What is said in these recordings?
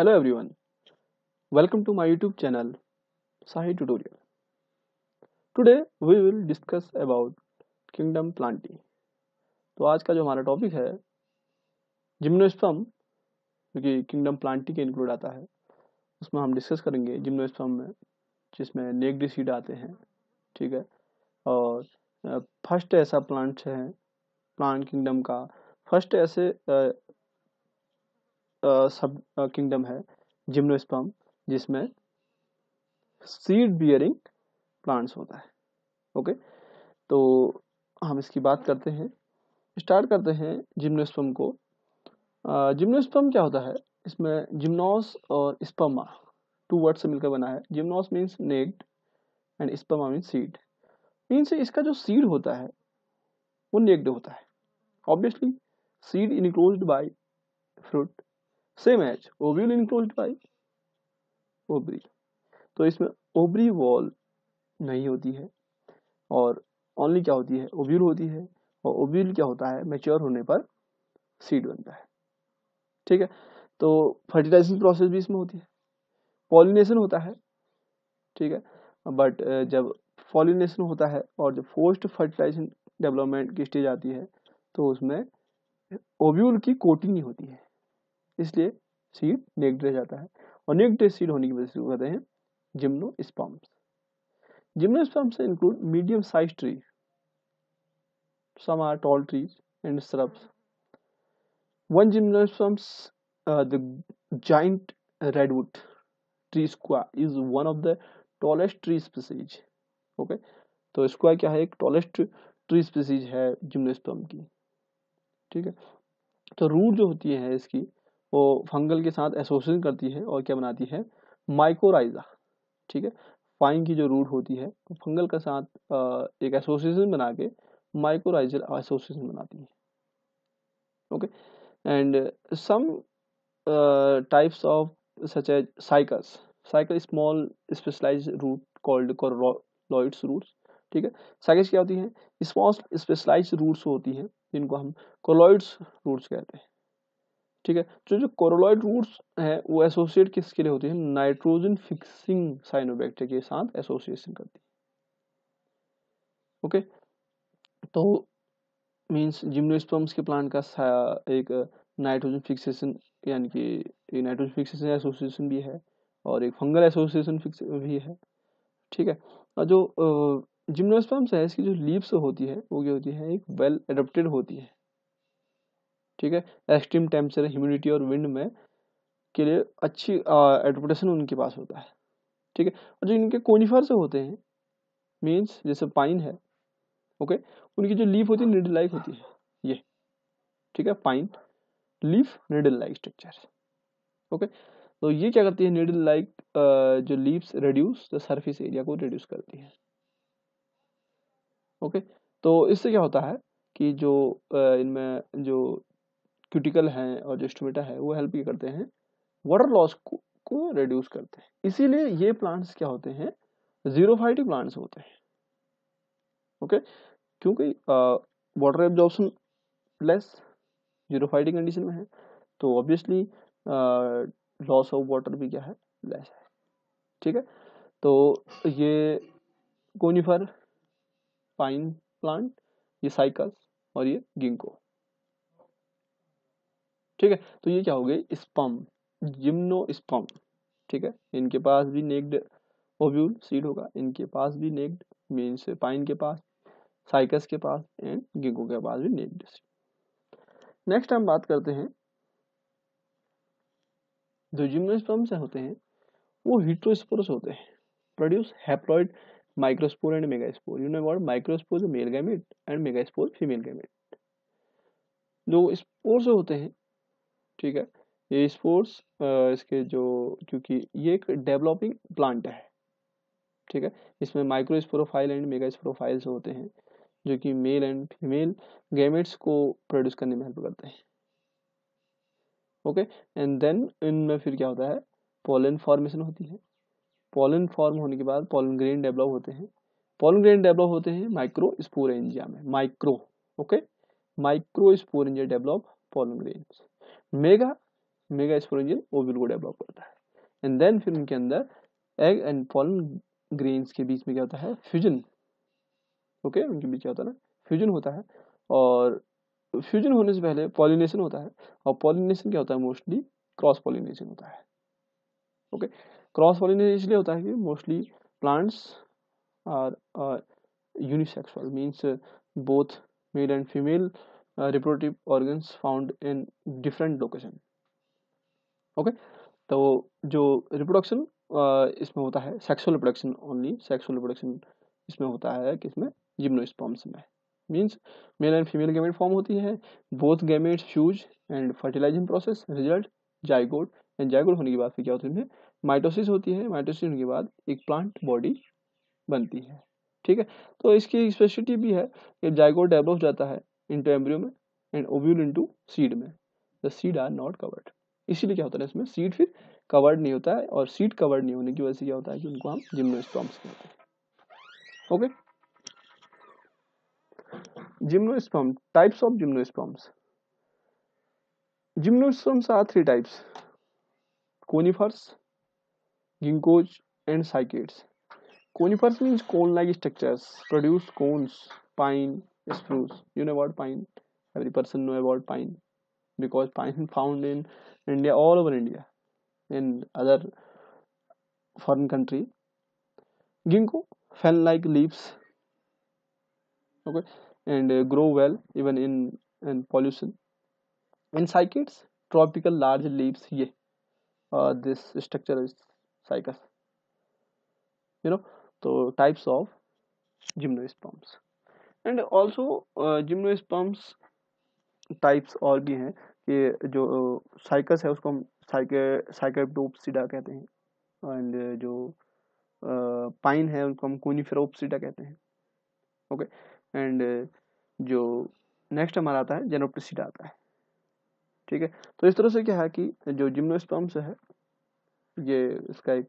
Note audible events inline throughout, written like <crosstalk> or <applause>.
Hello everyone welcome to my YouTube channel Sahi tutorial today we will discuss about kingdom planting तो आज का जो हमारा टॉपिक है जिम्नोस्पम जो कि किंगडम प्लांटी के इंक्लूड आता है उसमें हम डिस्कस करेंगे जिम्नोस्पम में जिसमें नेगडी सीड आते हैं ठीक है और फर्स्ट ऐसा प्लांट है प्लांट किंगडम का फर्स्ट ऐसे सब किंगडम है जिम्नोस्पर्म जिसमें सीड बियरिंग प्लांट्स होता है ओके तो हम इसकी बात करते हैं स्टार्ट करते हैं जिम्नोस्पर्म को जिम्नोस्पर्म क्या होता है इसमें जिम्नोस और स्पर्मा टू वर्ड से मिलकर बना है gymnos means naked and sperma means seed means इसका जो सीड होता है वो नेग्ड होता है obviously seed enclose by fruit same as ovule enclose by ovary तो इसमें ओबरी वॉल नहीं होती है और ओनली क्या होती है ओब्यूल होती है और ओब्यूल क्या होता है मेच्योर होने पर सीड बनता है ठीक है तो फर्टिलाइजेशन प्रोसेस भी इसमें होती है पॉलिनेशन होता है ठीक है बट जब पॉलिनेशन होता है और जब फोस्ट फर्टिलाइजेशन डेवलपमेंट की स्टेज आती है तो उसमें ओब्यूल की कोटिंग नहीं होती है इसलिए सीड रह जाता है और नेकडे सीड होने की वजह से वो कहते हैं gymnosperms gymnosperms include medium size tree some are tall trees and shrubs one gymnosperms uh, the giant redwood tree square is one of the tallest tree species okay तो स्क्वा क्या है एक टॉलेस्ट ट्री स्पीसीज है gymnosperm की ठीक है तो root जो होती है इसकी वो फंगल के साथ एसोसिएशन करती है और क्या बनाती है माइकोराइजा ठीक है पाइन की जो रूट होती है फंगल के साथ एक एसोसिएशन बना के माइकोराइजर एसोसिएशन बनाती है okay and some types of such as cycas cycle small specialize root called called colloids ठीक है साइकस क्या होती है स्मॉल स्पेशलाइज रूट्स होती हैं जिनको हम कोलॉइड्स रूट्स कहते हैं ठीक है तो जो जो कोरोलॉइड रूट्स है वो एसोसिएट किसके लिए होती है नाइट्रोजन फिक्सिंग साइनोबैक्टीरिया के साथ एसोसिएशन करती है ओके तो मींस जिम्नोस्पर्म्स के प्लांट का एक नाइट्रोजन फिक्सेशन यानी कि एक नाइट्रोजन फिक्सेशन एसोसिएशन भी है और एक फंगल एसोसिएशन फिक्स भी है ठीक है और जो जिम्नोस्पर्म्स है इसकी जो लीव्स होती है वो क्या होती है एक वेल एडप्टेड होती है ठीक है एक्सट्रीम टेम्परेचर ह्यूमिडिटी और विंड में के लिए अच्छी एडवर्टेशन उनके पास होता है ठीक है और जो इनके कोनिफर्स होते हैं मीन्स जैसे पाइन है ओके उनकी जो लीफ होती है निडल लाइक होती है ये ठीक है pine leaf needle like structure okay तो ये क्या करती है निडल लाइक जो leaves reduce the surface area को रिड्यूस करती है ओके तो इससे क्या होता है कि जो इनमें जो क्यूटिकल हैं और जो स्टोमेटा है वो हेल्प ये करते हैं वाटर लॉस को, को रिड्यूस करते हैं इसीलिए ये प्लांट्स क्या होते हैं जीरोफाइटिक प्लांट्स होते हैं ओके क्योंकि water absorption less xerophytic condition में है तो ऑब्वियसली लॉस ऑफ वाटर भी क्या है लेस है ठीक है तो ये कोनिफर पाइन प्लांट ये साइकल्स और ये गिंको ठीक है तो ये क्या हो गई स्पम जिम्नो स्पम ठीक है इनके पास भी नेक्ड ओव्यूल सीड होगा इनके पास भी नेक्ड मीन्स पाइन के पास साइकस के पास एंड गिंगो के पास भी नेक्ड सीड नेक्स्ट हम बात करते हैं जो जिम्नोस्पर्म से होते हैं वो हिट्रोस्पोरस होते हैं produce haploid microspore and megaspore you know word microspore male gamete and megaspore female gamete जो स्पोर्स होते हैं ठीक है ये स्पोर्ट्स इसके जो क्योंकि ये एक डेवलपिंग प्लांट है ठीक है इसमें microsporophyll and megasporophylls होते हैं जो कि मेल एंड फीमेल गैमेट्स को प्रोड्यूस करने में हेल्प करते हैं ओके एंड देन इनमें फिर क्या होता है पोलन फॉर्मेशन होती है पोलन फॉर्म होने के बाद पोलन ग्रेन डेवलप होते हैं पोलन ग्रेन डेवलप होते हैं माइक्रो स्पोरेंजिया में micro okay microsporangia develop pollen grains mega megasporangial ovule को डेवलप करता है एंड देन फिर उनके अंदर एग एंड पॉलन ग्रेन्स के बीच में क्या होता है फ्यूजन ओके okay? उनके बीच क्या होता है ना फ्यूजन होता है और फ्यूजन होने से पहले पॉलिनेशन होता है और पॉलिनेशन क्या होता है मोस्टली क्रॉस पॉलिनेशन होता है ओके क्रॉस पॉलिनेशन इसलिए होता है कि mostly plants are unisexual means both male and female reproductive organs found in different location okay तो जो रिप्रोडक्शन uh, इसमें होता है sexual reproduction only sexual reproduction इसमें होता है कि इसमें जिम्नोस्पॉम्स में means male and female gamete form होती है both gamete fuse and fertilizing process result zygote and zygote होने के बाद फिर क्या होती है माइटोसिस होती है माइटोसिस होने के बाद एक प्लांट बॉडी बनती है ठीक है तो इसकी स्पेशलिटी भी है कि जाइगोड डेवलप जाता है इंटू एम्ब्रियो में एंड ओव्यूल इंटू सीड में the seed are not covered इसीलिए क्या होता है इसमें सीड फिर कवर्ड नहीं होता है और सीड कवर्ड नहीं होने की वजह से क्या होता है कि उनको हम जिम्नोस्टॉम्स कहते हैं okay gymnosperm types of gymnosperms gymnosperms are three types conifers ginkgos and cycads conifers means cone like structures produce cones pine spruce you know about pine every person know about pine because pine <laughs> found in india all over india in other foreign country ginkgo fan like leaves okay and uh, grow well even in in pollution in cycads tropical large leaves yeah uh, this structure is cycas you know so types of gymnosperms and also gymnosperms types और भी हैं कि जो cycas uh, है उसको हम साइके साइकेटोपसीडा कहते हैं एंड जो पाइन uh, है उनको हम कोनीफेरोपसीडा कहते हैं ओके एंड जो नेक्स्ट हमारा आता है जेनोप्टिसीडा आता है ठीक है तो इस तरह से क्या है कि जो जिम्नोस्पम्स है ये इसका एक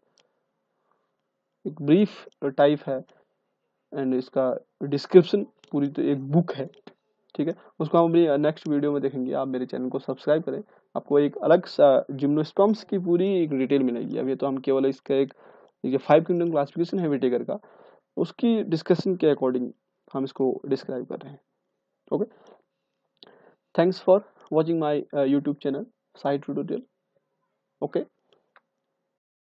एक ब्रीफ टाइप है एंड इसका डिस्क्रिप्शन पूरी तो एक बुक है ठीक है उसको हम अपनी नेक्स्ट uh, वीडियो में देखेंगे आप मेरे चैनल को सब्सक्राइब करें आपको एक अलग सा की पूरी एक डिटेल मिलेगी अभी तो हम केवल इसका एक ये फाइव किंगडम क्लासिफिकेशन है विटेकर का उसकी डिस्कशन के अकॉर्डिंग हम इसको डिस्क्राइब कर रहे हैं okay thanks for watching my YouTube channel site tutorial okay